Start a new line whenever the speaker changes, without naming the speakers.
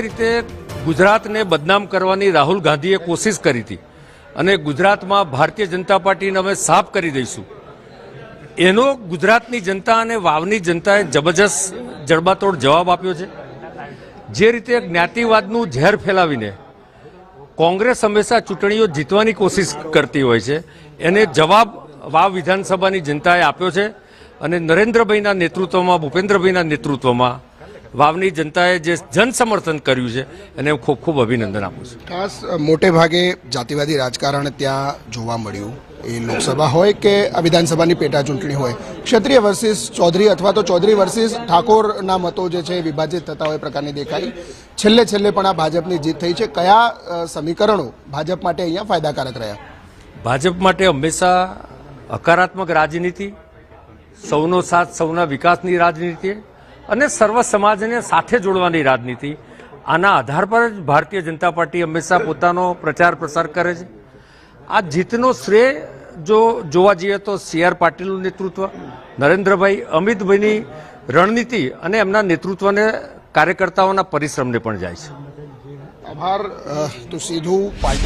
રીતે ગુજરાતને બદનામ કરવાની રાહુલ ગાંધીએ કોશિશ કરી હતી અને ગુજરાતમાં ભારતીય જનતા પાર્ટીને અમે સાફ કરી દઈશું એનો ગુજરાતની જનતા અને વાવની જનતાએ જબરજસ્ત જડબાતોડ જવાબ આપ્યો છે જે રીતે જ્ઞાતિવાદનું ઝેર ફેલાવીને કોંગ્રેસ હંમેશા ચૂંટણીઓ જીતવાની કોશિશ કરતી હોય છે એને જવાબ વાવ વિધાનસભાની જનતાએ આપ્યો છે અને નરેન્દ્રભાઈના નેતૃત્વમાં ભૂપેન્દ્રભાઈના નેતૃત્વમાં વાવની જનતાએ જે જનસમર્થન કર્યું છે એને હું ખૂબ ખૂબ અભિનંદન આપું છું
ખાસ મોટે ભાગે જાતિવાદી રાજકારણ ત્યાં જોવા મળ્યું એ લોકસભા હોય કે વિધાનસભાની પેટા ચૂંટણી હોય ક્ષત્રિય વર્સિસ ચૌધરી અથવા તો ચૌધરી વર્સિસ ઠાકોરના મતો જે છે વિભાજિત થતા હોય પ્રકારની દેખાઈ છેલ્લે છેલ્લે પણ આ ભાજપની જીત થઈ છે કયા સમીકરણો ભાજપ માટે અહીંયા ફાયદાકારક રહ્યા
ભાજપ માટે હંમેશા હકારાત્મક રાજનીતિ સૌનો સાથ સૌના વિકાસની રાજનીતિ અને સર્વ સમાજને સાથે જોડવાની રાજનીતિ આના આધાર પર જ ભારતીય જનતા પાર્ટી હંમેશા પોતાનો પ્રચાર પ્રસાર કરે છે આ જીતનો શ્રેય જો જોવા જઈએ તો સી આર પાટીલનું નેતૃત્વ નરેન્દ્રભાઈ અમિતભાઈની રણનીતિ અને એમના નેતૃત્વને કાર્યકર્તાઓના પરિશ્રમને પણ જાય છે આભાર તો
સીધું